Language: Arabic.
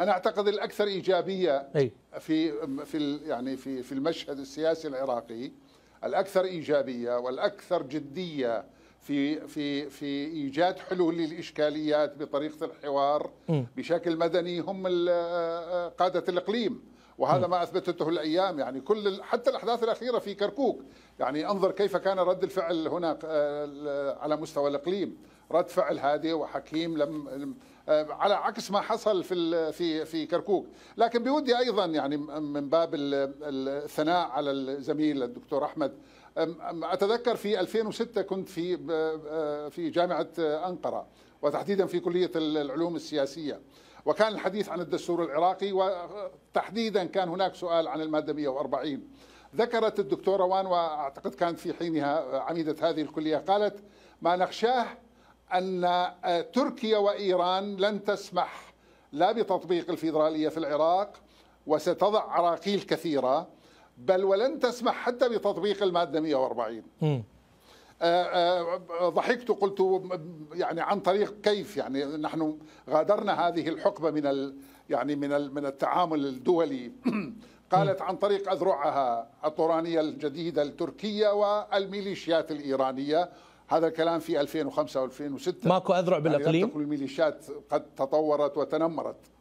انا اعتقد الاكثر ايجابيه في في يعني في في المشهد السياسي العراقي الاكثر ايجابيه والاكثر جديه في في في ايجاد حلول للاشكاليات بطريقه الحوار بشكل مدني هم آه، آه، قاده الاقليم وهذا ما اثبتته الايام يعني كل حتى الاحداث الاخيره في كركوك يعني انظر كيف كان رد الفعل هنا آه، على مستوى الاقليم رد فعل هادئ وحكيم لم آه، على عكس ما حصل في في في كركوك لكن بودي ايضا يعني من باب الثناء على الزميل الدكتور احمد اتذكر في 2006 كنت في آه، في جامعه انقره وتحديدا في كليه العلوم السياسيه وكان الحديث عن الدستور العراقي وتحديدا كان هناك سؤال عن المادة 140 ذكرت الدكتورة وان وأعتقد كانت في حينها عميدة هذه الكلية قالت ما نخشاه أن تركيا وإيران لن تسمح لا بتطبيق الفيدرالية في العراق وستضع عراقيل كثيرة بل ولن تسمح حتى بتطبيق المادة 140 آه، آه، ضحكت قلت يعني عن طريق كيف يعني نحن غادرنا هذه الحقبه من ال يعني من من التعامل الدولي قالت عن طريق اذرعها الطورانيه الجديده التركيه والميليشيات الايرانيه هذا الكلام في 2005 و2006 ماكو اذرع بالاقليم يعني الميليشيات قد تطورت وتنمرت